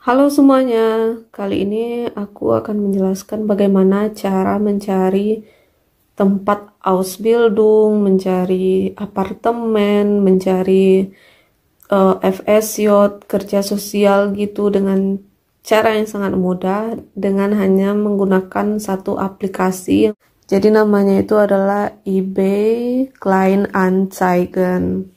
Halo semuanya, kali ini aku akan menjelaskan bagaimana cara mencari tempat Ausbildung, mencari apartemen, mencari uh, eh, FSJ, kerja sosial gitu dengan cara yang sangat mudah dengan hanya menggunakan satu aplikasi. Jadi namanya itu adalah eBay Anzeigen.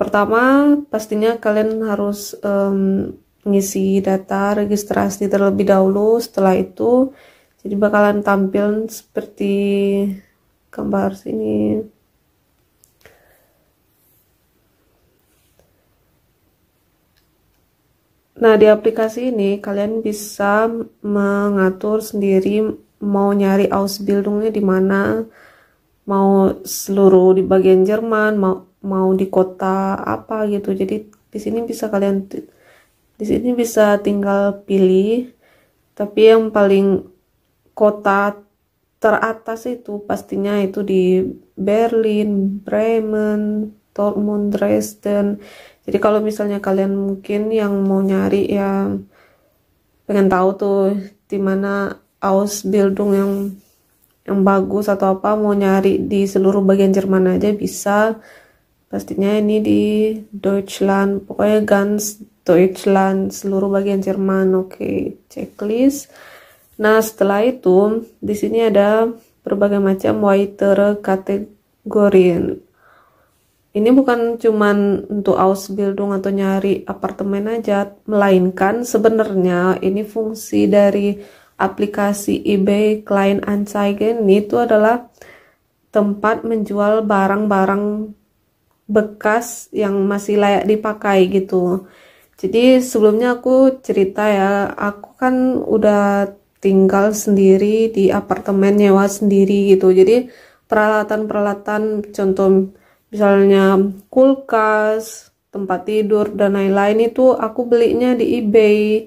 Pertama, pastinya kalian harus um, ngisi data registrasi terlebih dahulu. Setelah itu, jadi bakalan tampil seperti gambar sini. Nah, di aplikasi ini kalian bisa mengatur sendiri mau nyari Ausbildungnya di mana, mau seluruh di bagian Jerman, mau mau di kota apa gitu jadi di sini bisa kalian di sini bisa tinggal pilih tapi yang paling kota teratas itu pastinya itu di Berlin, Bremen, Dortmund, Dresden. Jadi kalau misalnya kalian mungkin yang mau nyari ya pengen tahu tuh di mana Ausbildung yang yang bagus atau apa mau nyari di seluruh bagian Jerman aja bisa pastinya ini di Deutschland pokoknya ganz Deutschland seluruh bagian Jerman oke okay. checklist nah setelah itu di sini ada berbagai macam waiter kategori ini bukan cuman untuk Ausbildung atau nyari apartemen aja melainkan sebenarnya ini fungsi dari aplikasi eBay Kleinanzeigen itu adalah tempat menjual barang-barang bekas yang masih layak dipakai gitu jadi sebelumnya aku cerita ya aku kan udah tinggal sendiri di apartemen nyewa sendiri gitu jadi peralatan-peralatan contoh misalnya kulkas tempat tidur dan lain-lain itu aku belinya di eBay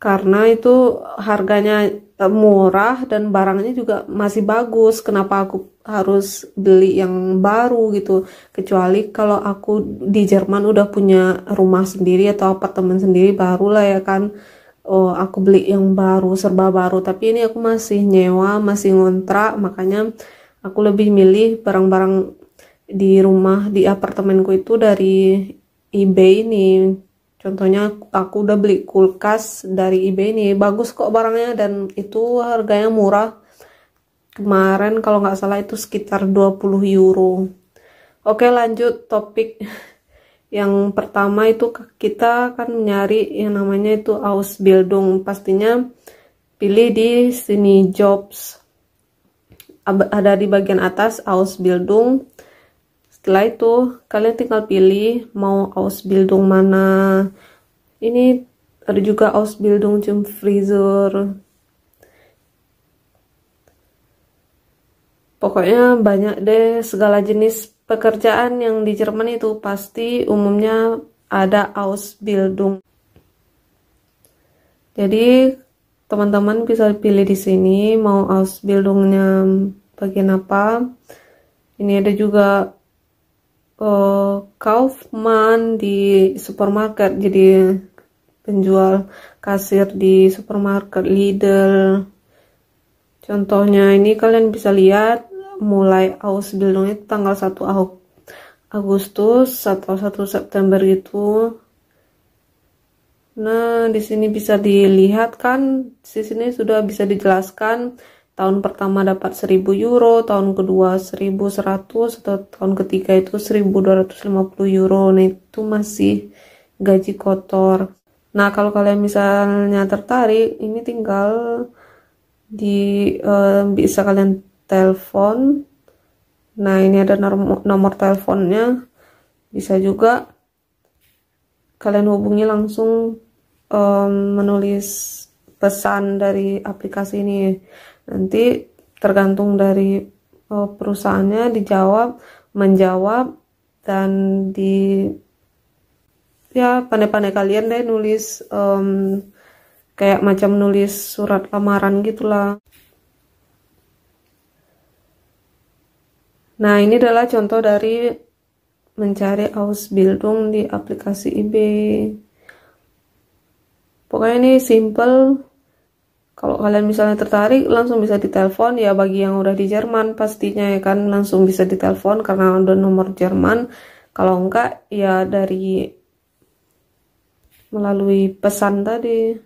karena itu harganya Eh, murah dan barangnya juga masih bagus kenapa aku harus beli yang baru gitu kecuali kalau aku di Jerman udah punya rumah sendiri atau apartemen sendiri barulah ya kan oh aku beli yang baru serba baru tapi ini aku masih nyewa masih ngontrak makanya aku lebih milih barang-barang di rumah di apartemenku itu dari eBay nih Contohnya aku udah beli kulkas dari eBay nih, bagus kok barangnya dan itu harganya murah. Kemarin kalau nggak salah itu sekitar 20 euro. Oke lanjut topik yang pertama itu kita akan nyari yang namanya itu Ausbildung. Pastinya pilih di sini jobs. Ada di bagian atas Ausbildung. Bildung setelah itu kalian tinggal pilih mau Ausbildung mana ini ada juga Ausbildung cum freezer. pokoknya banyak deh segala jenis pekerjaan yang di Jerman itu pasti umumnya ada Ausbildung jadi teman-teman bisa pilih di sini mau Ausbildungnya bagian apa ini ada juga ke eh, Kaufman di supermarket jadi penjual kasir di supermarket Lidl contohnya ini kalian bisa lihat mulai Ausbildung itu tanggal 1 Agustus atau 1 September itu. nah di sini bisa dilihat kan di sini sudah bisa dijelaskan tahun pertama dapat 1000 euro, tahun kedua 1100, atau tahun ketiga itu 1250 euro. Nah, itu masih gaji kotor. Nah, kalau kalian misalnya tertarik, ini tinggal di uh, bisa kalian telepon. Nah, ini ada nomor, nomor teleponnya. Bisa juga kalian hubungi langsung um, menulis pesan dari aplikasi ini nanti tergantung dari uh, perusahaannya dijawab menjawab dan di ya pandai-pandai kalian deh nulis um, kayak macam nulis surat lamaran gitulah nah ini adalah contoh dari mencari Ausbildung di aplikasi eBay pokoknya ini simple kalau kalian misalnya tertarik, langsung bisa ditelepon ya bagi yang udah di Jerman pastinya ya kan langsung bisa ditelepon karena ada nomor Jerman. Kalau enggak ya dari melalui pesan tadi.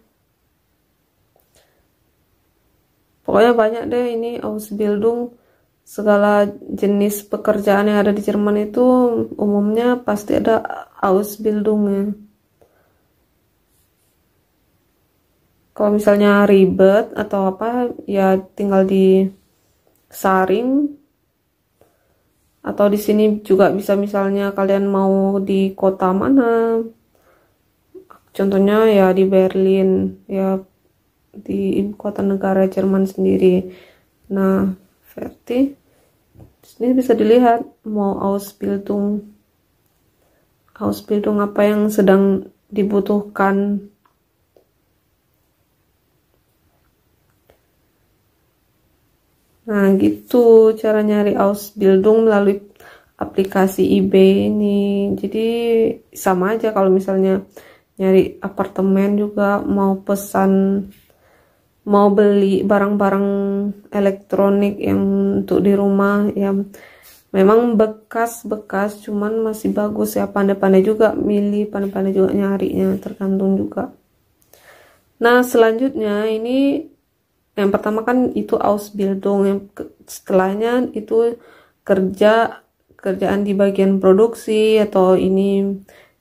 Pokoknya banyak deh ini Ausbildung segala jenis pekerjaan yang ada di Jerman itu umumnya pasti ada Ausbildungnya. kalau misalnya ribet atau apa ya tinggal di saring atau di sini juga bisa misalnya kalian mau di kota mana contohnya ya di Berlin ya di ibu kota negara Jerman sendiri nah verti ini bisa dilihat mau Ausbildung Ausbildung apa yang sedang dibutuhkan Nah, gitu cara nyari Ausbildung melalui aplikasi eBay ini. Jadi sama aja kalau misalnya nyari apartemen juga mau pesan mau beli barang-barang elektronik yang untuk di rumah yang memang bekas-bekas cuman masih bagus ya pandai-pandai juga milih pandai-pandai juga nyarinya tergantung juga nah selanjutnya ini yang pertama kan itu Ausbildung yang setelahnya itu kerja kerjaan di bagian produksi atau ini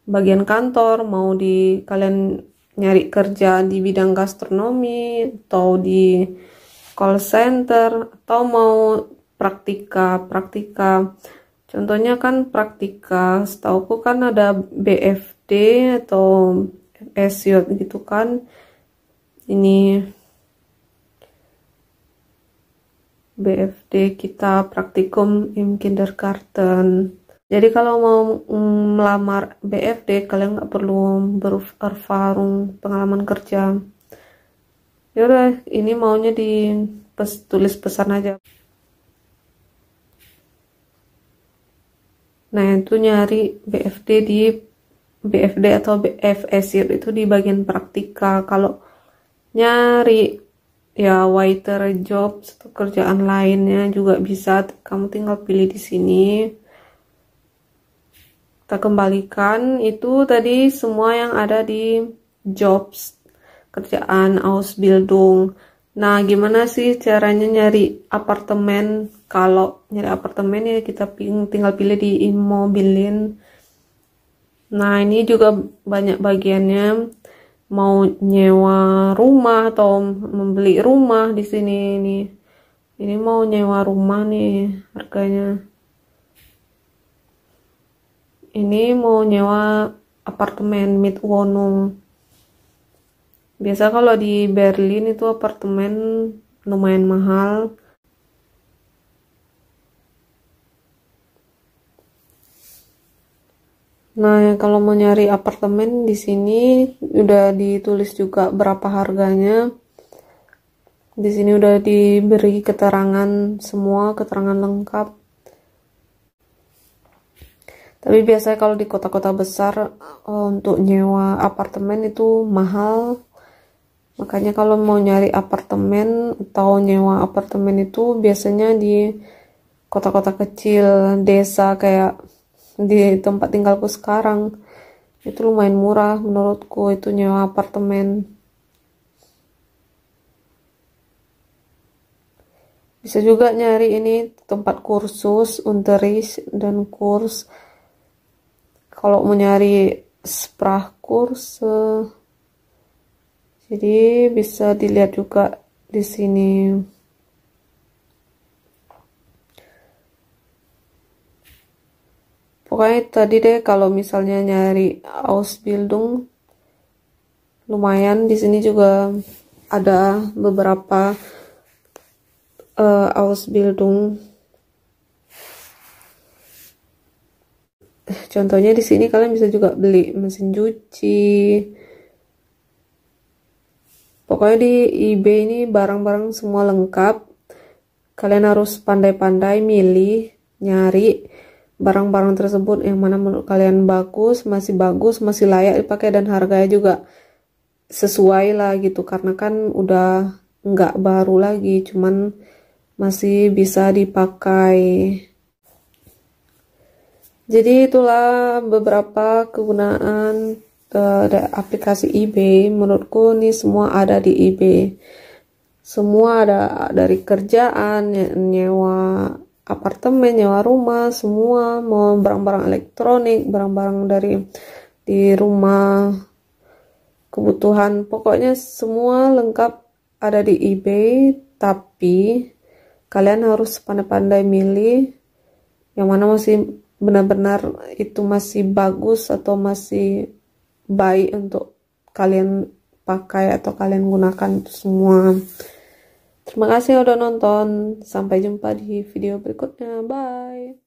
bagian kantor mau di kalian nyari kerja di bidang gastronomi atau di call center atau mau praktika praktika contohnya kan praktika setauku kan ada BFD atau SJ gitu kan ini BFD kita praktikum im kindergarten. Jadi kalau mau mm, melamar BFD kalian nggak perlu berfarung pengalaman kerja. Yaudah, ini maunya di pes, tulis pesan aja. Nah, itu nyari BFD di BFD atau BFS itu di bagian praktika. Kalau nyari ya waiter job atau kerjaan lainnya juga bisa kamu tinggal pilih di sini kita kembalikan itu tadi semua yang ada di jobs kerjaan Ausbildung nah gimana sih caranya nyari apartemen kalau nyari apartemen ya kita tinggal pilih di Immobilien nah ini juga banyak bagiannya mau nyewa rumah atau membeli rumah di sini ini ini mau nyewa rumah nih harganya ini mau nyewa apartemen Midwono biasa kalau di Berlin itu apartemen lumayan mahal Nah, kalau mau nyari apartemen di sini udah ditulis juga berapa harganya. Di sini udah diberi keterangan semua, keterangan lengkap. Tapi biasanya kalau di kota-kota besar eh, untuk nyewa apartemen itu mahal. Makanya kalau mau nyari apartemen atau nyewa apartemen itu biasanya di kota-kota kecil, desa kayak di tempat tinggalku sekarang itu lumayan murah menurutku itu nyewa apartemen bisa juga nyari ini tempat kursus unteris dan kurs kalau mau nyari kurs eh, jadi bisa dilihat juga di sini pokoknya tadi deh kalau misalnya nyari Ausbildung lumayan di sini juga ada beberapa uh, eh, Ausbildung eh, contohnya di sini kalian bisa juga beli mesin cuci pokoknya di eBay ini barang-barang semua lengkap kalian harus pandai-pandai milih nyari barang-barang tersebut yang mana menurut kalian bagus, masih bagus, masih layak dipakai dan harganya juga sesuai lah gitu karena kan udah nggak baru lagi cuman masih bisa dipakai jadi itulah beberapa kegunaan uh, aplikasi eBay menurutku ini semua ada di eBay semua ada dari kerjaan nyewa apartemen, nyewa rumah, semua mau barang-barang elektronik, barang-barang dari di rumah, kebutuhan, pokoknya semua lengkap ada di eBay, tapi kalian harus pandai-pandai milih yang mana masih benar-benar itu masih bagus atau masih baik untuk kalian pakai atau kalian gunakan itu semua. Terima kasih udah nonton. Sampai jumpa di video berikutnya. Bye.